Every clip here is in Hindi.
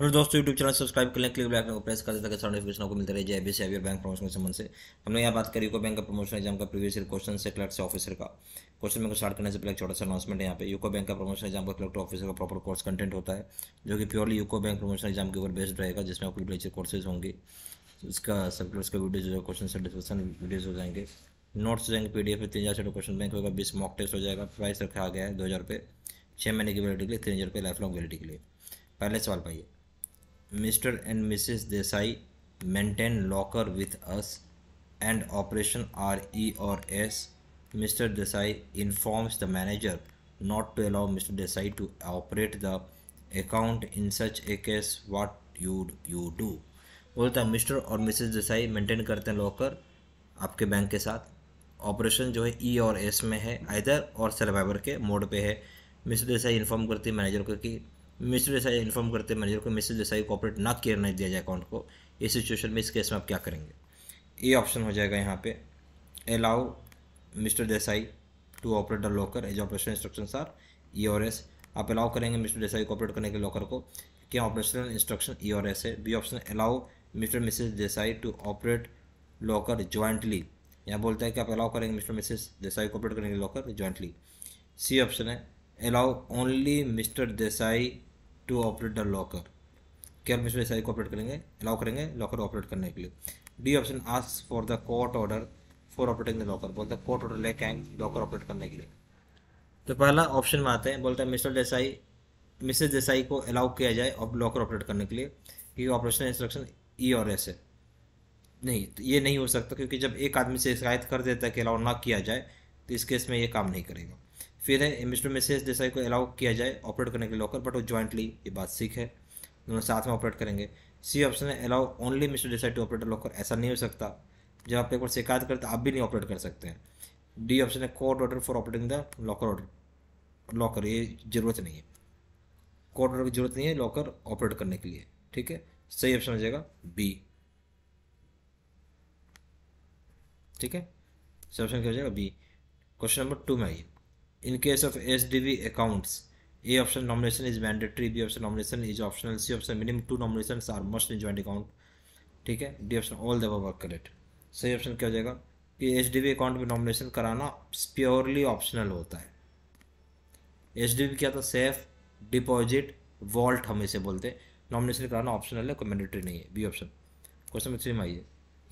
हेलो दोस्तों यूट्यूब चैनल सब्सक्राइब कर लें क्लिक बैक को प्रेस कर दें ताकि सारे नोटिफिकेशन को मिलते रहे जय बी सी बैंक प्रमोशन के संबंध से हमने यहाँ बात करी यूको बैंक का प्रमोशन एग्जाम का प्रीवियस ईयर क्वेश्चन से क्लर्क से ऑफिसर का क्वेश्चन को स्टार्ट करने से पहले छोटा सा अनाउंसमेंट है यहाँ पे यूको बैंक का प्रमोशन एग्जाम का क्लर्क ऑफिसर का प्रॉपर कोर्स कंटेंट होता है जो कि purely UCO bank promotion exam के ऊपर बेस्ड रहेगा जिसमें आपको बेचर कोर्सेज होंगे उसका सब क्लर्स वीडियोज हो क्वेश्चन से डिस्कशन वीडियोज हो जाएंगे नोट्स हो जाएंगे पी डी एफ तीन हज़ार क्वेश्चन बैंक होगा बीस मॉक टेस्ट हो जाएगा प्राइस रखा गया है दो हज़ार रुपये छः महीने की वैलिडिटी के लिए तीन हज़ार रुपये लाइफ लॉन्ग वैलिडिटी के लिए पहले सवाल पाइए Mr. and Mrs. Desai maintain locker with us and operation are E or S. Mr. Desai informs the manager not to allow Mr. Desai to operate the account in such a case what you'd you do बोलता मिस्टर और मिसेस देसाई मेंटेन करते हैं लॉकर आपके बैंक के साथ ऑपरेशन जो है ई और एस में है आइदर और सर्वाइवर के मोड पे है मिस्टर देसाई इन्फॉर्म करती है मैनेजर को कि मिस्टर देसाई इन्फॉर्म करते हैं मैनेजर को मिस्टर देसाई को ऑपरेट ना किया नहीं दिया जाए अकाउंट को इस सिचुएशन में इस केस में आप क्या करेंगे ए ऑप्शन हो जाएगा यहाँ पे allow Mr Desai to operate the locker as operation instruction are E और एस आप अलाउ करेंगे मिस्टर देसाई को ऑपरेट करने के लॉकर को क्या ऑपरेशनल इंस्ट्रक्शन ई और एस है B option allow Mr Mrs Desai to operate locker jointly यहाँ बोलता है कि आप अलाउ करेंगे मिस्टर मिसेज देसाई को ऑपरेट करने के लॉकर ज्वाइंटली सी ऑप्शन है allow only Mr Desai to operate the locker क्या हम इसमें एसआई को ऑपरेट करेंगे अलाउ करेंगे लॉकर ऑपरेट करने के लिए D option as for the court order for operating the locker बोलता है कोर्ट ऑर्डर लेके आएंगे लॉकर ऑपरेट करने के लिए तो पहला ऑप्शन में आते हैं बोलता है मिस्टर देसाई मिसेज देसाई को अलाउ किया जाए और लॉकर ऑपरेट करने के लिए क्योंकि ऑपरेशन इंस्ट्रक्शन ई और एस है नहीं तो ये नहीं हो सकता क्योंकि जब एक आदमी से शिकायत कर देता है कि अलाउ ना किया जाए तो इस केस में ये काम नहीं करेगा फिर है मिस्टर मिसेज देसाई को अलाउ किया जाए ऑपरेट करने के लिए लॉकर बट वो जॉइंटली ये बात सीख है दोनों साथ में ऑपरेट करेंगे सी ऑप्शन है allow only Mr Desai to operate locker ऐसा नहीं हो सकता जब आप एक बार शिकायत करते आप भी नहीं ऑपरेट कर सकते हैं डी ऑप्शन है court order for operating the locker order locker ये जरूरत नहीं है कोर्ट ऑर्डर की जरूरत नहीं है लॉकर ऑपरेट करने के लिए ठीक है सही ऑप्शन हो जाएगा बी ठीक है सही ऑप्शन क्या हो जाएगा बी क्वेश्चन नंबर टू में आइए in case of SDV accounts, A option nomination is mandatory, B option nomination is optional, C option minimum two nominations are must in joint account. ठीक है D option all their work correct सही ऑप्शन क्या हो जाएगा कि एच अकाउंट में नॉमिनेशन कराना प्योरली ऑप्शनल होता है एच क्या था सेफ डिपॉजिट वॉल्ट हम इसे बोलते हैं नॉमिनेशन कराना ऑप्शनल है कोई मैंडेटरी नहीं है B option question number three में आइए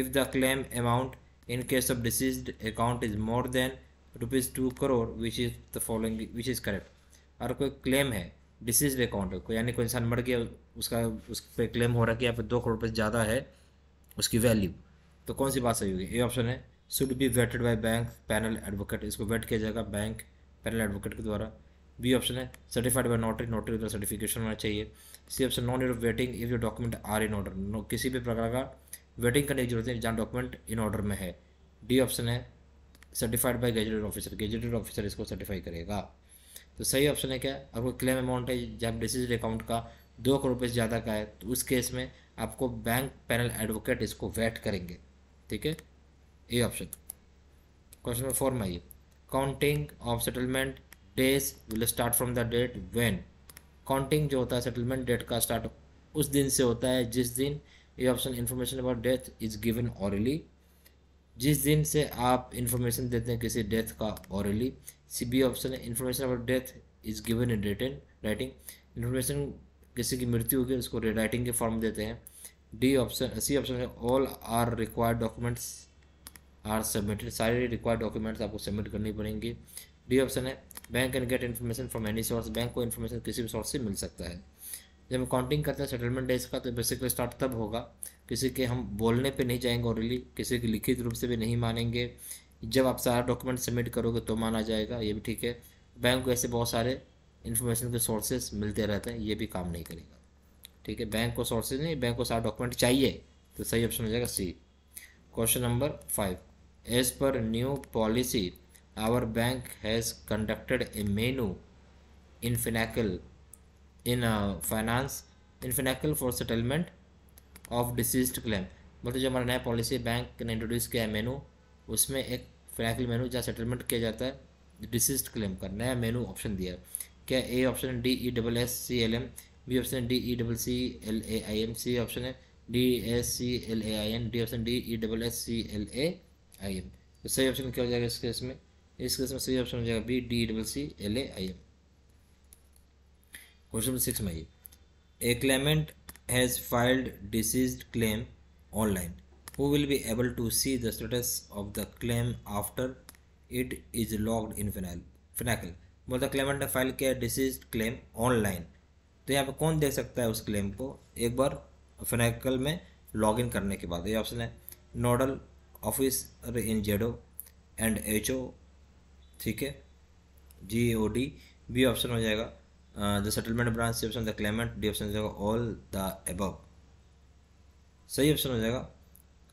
if the claim amount in case of deceased account is more than rupees two crore which is the following which is correct और कोई क्लेम है डिसीज अकाउंट कोई यानी कोई इंसान मर गया उसका उस पर क्लेम हो रहा है कि यहाँ पर दो करोड़ रुपये ज़्यादा है उसकी वैल्यू तो कौन सी बात सही होगी ये ऑप्शन है should be vetted by bank panel advocate इसको वेट किया जाएगा बैंक पैनल एडवोकेट के द्वारा बी ऑप्शन है सर्टिफाइड बाई नोटरी नोटरी द्वारा सर्टिफिकेशन होना चाहिए C option non your vetting if your document are in order किसी भी प्रकार का वेटिंग करने की जरूरत है जहाँ डॉक्यूमेंट इन ऑर्डर में है डी ऑप्शन है certified by gazetted officer gazetted officer इसको सर्टिफाई करेगा तो सही ऑप्शन है क्या आपको क्लेम अमाउंट है जब डिसीज अकाउंट का दो करोड़ रुपये से ज़्यादा का है तो उस केस में आपको बैंक पैनल एडवोकेट इसको वैट करेंगे ठीक है A option question number four में आइए counting of settlement days will start from the date when counting जो होता है सेटलमेंट डेट का स्टार्ट उस दिन से होता है जिस दिन ये option information about death is given orally जिस दिन से आप इन्फॉर्मेशन देते हैं किसी डेथ का औरली सी बी ऑप्शन है information about death is given in return writing information किसी की मृत्यु होगी उसको राइटिंग के फॉर्म देते हैं डी ऑप्शन सी ऑप्शन है all are required documents are submitted सारे रिक्वायर्ड डॉक्यूमेंट्स आपको सबमिट करनी पड़ेंगी डी ऑप्शन है bank can get information from any source bank को इन्फॉर्मेशन किसी भी सोर्स से मिल सकता है जब हम काउंटिंग करते हैं सेटलमेंट डेज का तो बेसिकली स्टार्ट तब होगा किसी के हम बोलने पे नहीं जाएंगे ओरली किसी के लिखित रूप से भी नहीं मानेंगे जब आप सारा डॉक्यूमेंट सबमिट करोगे तो माना जाएगा ये भी ठीक है बैंक को ऐसे बहुत सारे इन्फॉर्मेशन के सोर्सेज मिलते रहते हैं ये भी काम नहीं करेगा ठीक है बैंक को सोर्सेज नहीं बैंक को सारा डॉक्यूमेंट चाहिए तो सही ऑप्शन हो जाएगा C question number five as per new policy our bank has conducted a menu in Finacle in finance in in for uh, settlement of deceased claim मतलब जो हमारा नया पॉलिसी बैंक ने इंट्रोड्यूस किया है मेनू उसमें एक फ्रैकल मेनू जहाँ सेटलमेंट किया जाता है डिसीज्ड क्लेम का नया मेनू ऑप्शन दिया है क्या A option D E double S C L M B option D E double C L A I M C option है D S C L A I N D option D E double S C L A I M तो सही ऑप्शन क्या हो जाएगा इस केस में इस केस में सही ऑप्शन हो जाएगा B D double C L A I M question number six में ये A claimant has filed deceased claim online who will be able to see the status of the claim after it is logged in Finacle बोलता क्लेमेंट ने फाइल किया डिसीज क्लेम ऑनलाइन तो यहाँ पे कौन देख सकता है उस क्लेम को एक बार फिनाइकल में लॉगिन करने के बाद ये ऑप्शन है nodal office in ZO and H O ठीक है G O D B option हो जाएगा uh, settlement branch branch option the claimant D option हो जाएगा ऑल द एबव सही ऑप्शन हो जाएगा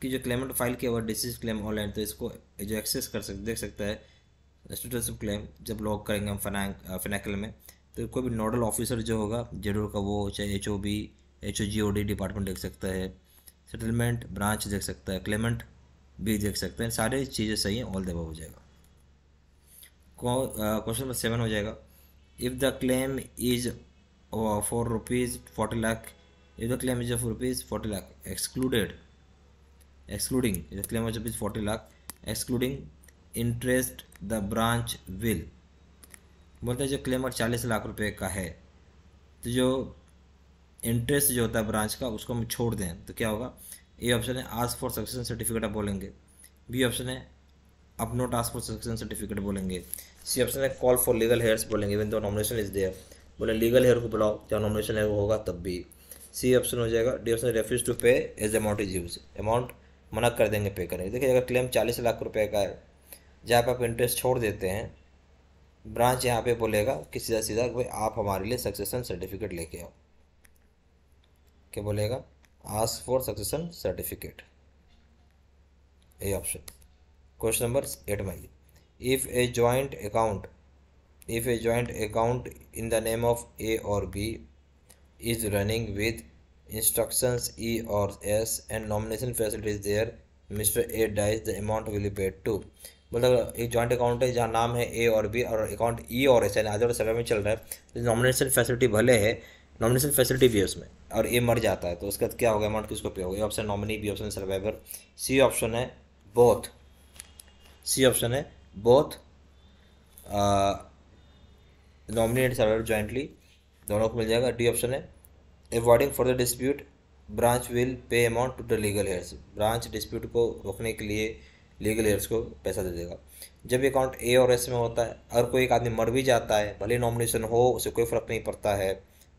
कि जो क्लेमेंट फाइल किया हुआ डिसीज क्लेम ऑनलाइन तो इसको जो एक्सेस कर सकते देख सकता है स्टेटस क्लेम जब लॉग करेंगे हम फिनैकल uh, में तो कोई भी नोडल ऑफिसर जो होगा जेडोर का वो चाहे H O B H O G O D department देख सकता है सेटलमेंट ब्रांच देख सकता है क्लेमेंट भी देख सकते हैं सारी चीज़ें सही हैं ऑल दबा हो जाएगा क्वेश्चन नंबर सेवन हो जाएगा if the claim is uh, for rupees 40 lakh if the claim is of rupees 40 lakh excluded excluding if the claim is of rupees 40 lakh excluding interest the branch will बोलते हैं जो क्लेमर चालीस लाख रुपए का है तो जो इंटरेस्ट जो होता है ब्रांच का उसको हम छोड़ दें तो क्या होगा ए ऑप्शन है आज फॉर सक्सेशन सर्टिफिकेट आप बोलेंगे बी ऑप्शन है up not ask for succession certificate बोलेंगे सी ऑप्शन है कॉल फॉर लीगल हेयर्स बोलेंगे even though nomination is there बोले लीगल हेयर को बुलाओ जब नॉमिनेशन हेयर होगा तब भी सी ऑप्शन हो जाएगा D option refuse to pay as amount is huge amount मना कर देंगे पे करेंगे देखिए अगर क्लेम चालीस लाख रुपये का है जहाँ पर आप इंटरेस्ट छोड़ देते हैं ब्रांच यहाँ पे बोलेगा कि सीधा सीधा भाई आप हमारे लिए सक्सेसन सर्टिफिकेट लेके आओ क्या बोलेगा आज फॉर सक्सेसन सर्टिफिकेट ये ऑप्शन क्वेश्चन नंबर एट में आइए if a joint account if a joint account in the name of a or b is running with instructions e or s and nomination facility is there mister A dies the amount will paid to मतलब एक जॉइंट अकाउंट है जहाँ नाम है ए और बी और account E e or S यानी आधे सेवा में चल रहा है नॉमिनेशन तो फैसिलिटी भले है नॉमिनेशन फैसिलिटी भी है उसमें और ए मर जाता है तो उसके बाद क्या होगा अमाउंट किसको पे होगा A option nominee B option survivor C option है बोथ सी ऑप्शन है बोथ नॉमिनेट सर्वर जॉइंटली दोनों को मिल जाएगा डी ऑप्शन है avoiding for the dispute branch will pay amount to the legal heirs branch dispute को रोकने के लिए लीगल हेयर्स को पैसा दे देगा जब अकाउंट ए और एस में होता है अगर कोई एक आदमी मर भी जाता है भले नॉमिनेशन हो उसे कोई फ़र्क नहीं पड़ता है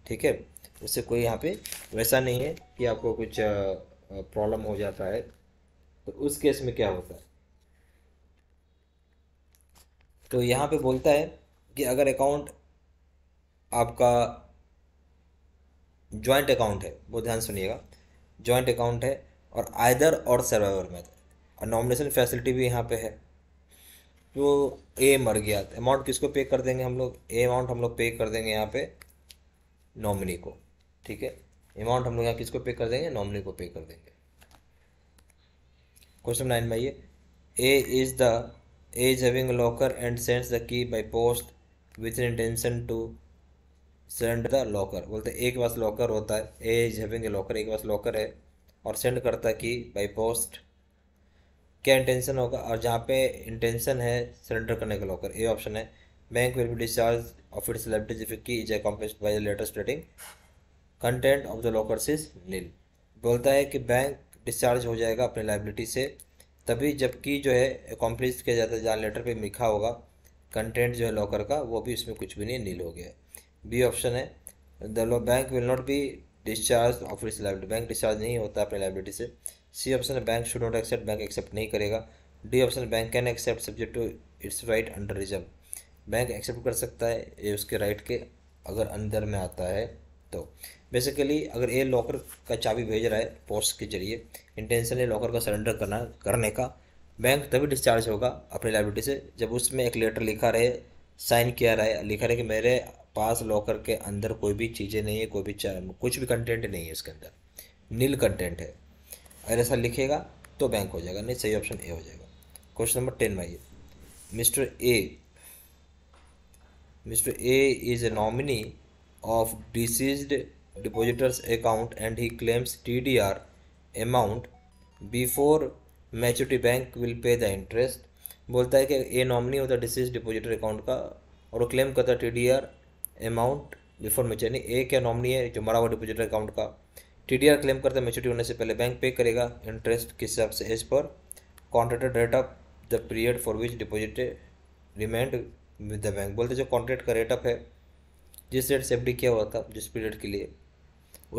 ठीक है उससे कोई यहाँ पे वैसा नहीं है कि आपको कुछ प्रॉब्लम uh, हो जाता है तो उस केस में क्या होता है तो यहाँ पे बोलता है कि अगर अकाउंट आपका जॉइंट अकाउंट है वो ध्यान सुनिएगा जॉइंट अकाउंट है और आयदर और सर्वाइवर में और नॉमिनेशन फैसिलिटी भी यहाँ पे है तो ए मर गया अमाउंट किसको पे कर देंगे हम लोग ए अमाउंट हम लोग पे कर देंगे यहाँ पे नॉमिनी को ठीक है अमाउंट हम लोग यहाँ किसको पे कर देंगे नॉमिनी को पे कर देंगे क्वेश्चन नाइन में ये A is the is having a locker and sends the key by post with an intention to send the locker बोलते एक पास लॉकर होता है A is having a locker एक पास लॉकर है और सेंड करता की बाई पोस्ट क्या इंटेंशन होगा और जहाँ पे इंटेंशन है सरेंडर करने का लॉकर ए ऑप्शन है bank will be discharge of its liabilities if key is accomplish by the letter stating content of the lockers is nil बोलता है कि बैंक डिस्चार्ज हो जाएगा अपनी लाइबिलिटी से तभी जबकि जो है कॉम्प्लीस किया जाता है जहाँ लेटर पे लिखा होगा कंटेंट जो है लॉकर का वो भी इसमें कुछ भी नहीं नील हो गया बी ऑप्शन है the low bank will not be discharge of is liability bank discharge नहीं होता अपनी लाइब्रेटी से सी ऑप्शन है bank should not accept bank accept नहीं करेगा D option bank can accept subject to its right under reserve bank accept कर सकता है ये उसके राइट के अगर अंदर में आता है तो बेसिकली अगर ए लॉकर का चाबी भेज रहा है पोस्ट के जरिए इंटेंशन है लॉकर का सरेंडर करना करने का बैंक तभी डिस्चार्ज होगा अपनी लाइबिलिटी से जब उसमें एक लेटर लिखा रहे साइन किया रहे लिखा रहे कि मेरे पास लॉकर के अंदर कोई भी चीज़ें नहीं है कोई भी कुछ भी कंटेंट नहीं है इसके अंदर नील कंटेंट है अगर ऐसा लिखेगा तो बैंक हो जाएगा नहीं सही ऑप्शन ए हो जाएगा क्वेश्चन नंबर टेन भाई mister A mister A is a nominee of deceased depositor's account and he claims TDR amount before maturity bank will pay the interest बोलता है कि ए नॉमनी होता है डिसीज डिपोजिटर अकाउंट का और वो क्लेम करता है T D R amount before mature A क्या नॉमनी है जो मरा हुआ डिपोजिटर अकाउंट का टी डी आर क्लेम करता है मेच्योरिटी होने से पहले बैंक पे करेगा इंटरेस्ट किस हिसाब से as per contracted rate of the period for which deposit remained with the bank बोलते जो कॉन्ट्रैक्ट का रेट ऑफ है जिस रेट से एफडी किया हुआ था जिस पीरियड के लिए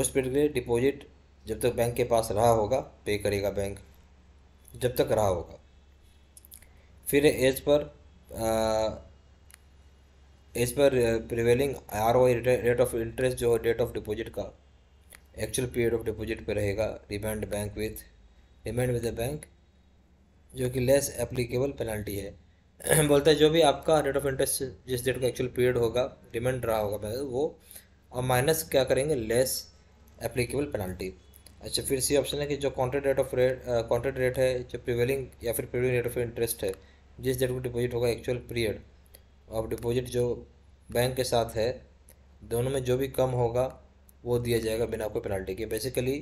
उस पीरियड के लिए डिपॉजिट जब तक बैंक के पास रहा होगा पे करेगा बैंक जब तक रहा होगा फिर as per as per prevailing R O rate of interest जो डेट ऑफ डिपॉजिट का एक्चुअल पीरियड ऑफ डिपॉजिट पे रहेगा remained bank with remained with the bank जो कि लेस एप्लीकेबल पेनल्टी है बोलता है जो भी आपका रेट ऑफ इंटरेस्ट जिस डेट का एक्चुअल पीरियड होगा डिमेंड रहा होगा मतलब वो और माइनस क्या करेंगे लेस एप्लीकेबल पेनल्टी अच्छा फिर सी ऑप्शन है कि जो contract rate of rate contract rate है जो प्रिवेलिंग या फिर प्रिवेलिंग रेट ऑफ इंटरेस्ट है जिस डेट को डिपॉजिट होगा एक्चुअल पीरियड ऑफ डिपॉजिट जो बैंक के साथ है दोनों में जो भी कम होगा वो दिया जाएगा बिना कोई पेनल्टी के बेसिकली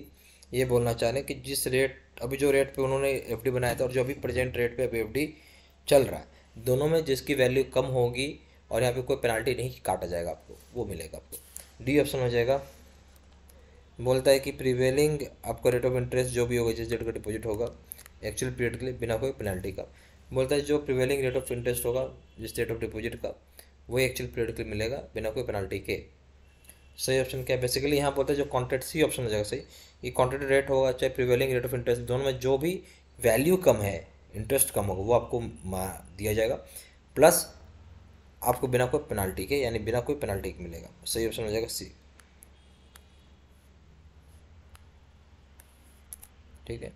ये बोलना चाह रहे हैं कि जिस रेट अभी जो रेट पे उन्होंने एफ बनाया था और जो अभी प्रेजेंट रेट पे अभी एफ चल रहा है दोनों में जिसकी वैल्यू कम होगी और यहाँ पे कोई पेनाल्टी नहीं काटा जाएगा आपको वो मिलेगा आपको डी ऑप्शन हो जाएगा बोलता है कि प्रिवेलिंग आपका रेट ऑफ इंटरेस्ट जो भी होगा जिस डेट का डिपॉजिट होगा एक्चुअल पीरियड के लिए बिना कोई पेनल्टी का बोलता है जो प्रिवेलिंग रेट ऑफ इंटरेस्ट होगा जिस रेट ऑफ डिपॉजिट का वही एक्चुअल पीरियड के लिए मिलेगा बिना कोई पेनल्टी के सही ऑप्शन क्या है बेसिकली यहाँ बोलता है जो कॉन्ट्रेक्ट सी ऑप्शन हो जाएगा सही ये कॉन्ट्रेक्ट रेट होगा चाहे प्रिवेलिंग रेट ऑफ इंटरेस्ट दोनों में जो भी वैल्यू कम है इंटरेस्ट कम होगा वो आपको दिया जाएगा प्लस आपको बिना कोई पेनाल्टी के यानी बिना कोई पेनाल्टी के मिलेगा सही ऑप्शन हो जाएगा सी ठीक है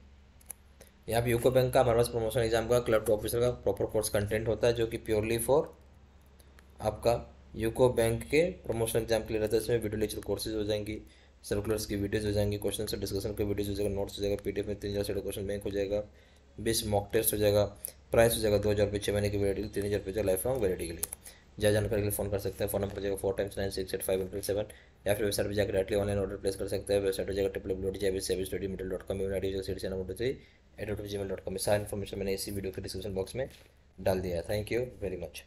यहाँ पर यूको बैंक का हमारे पास प्रमोशन एग्जाम का क्लर्क ऑफिसर का प्रॉपर कोर्स कंटेंट होता है जो कि प्योरली फॉर आपका यूको बैंक के प्रमोशन एग्जाम के लिए रहता है इसमें वीडियो लेक्चर कोर्सेज हो जाएंगी सर्कुलर्स की वीडियोज हो जाएंगी क्वेश्चन से डिस्कशन के वीडियोज हो जाएगा नोट्स हो जाएगा पीडीएफ में तीन चार क्वेश्चन बैंक हो जाएगा बीस मॉक टेस्ट हो जाएगा प्राइस हो जाएगा दो हज़ार रुपये छः महीने की वैलिटी तीन हज़ार रुपये लाइफ लॉन्ग वैलिटी के लिए ज़्यादा जानकारी के लिए फोन कर सकते हैं फोन नंबर जाएगा four times nine six eight five triple seven या फिर वेबसाइट पर जाकर डायरेक्टली ऑनलाइन ऑर्डर प्लेस कर सकते हैं वेबसाइट पर जाकर ट्रिपल डब्ल्यू डी सेवी study metal dot com seat number three eight dot G mail dot com सारा इन्फॉर्मेशन मैंने इसी वीडियो के डिस्क्रिप्शन बॉक्स में डाल दिया है थैंक यू वेरी मच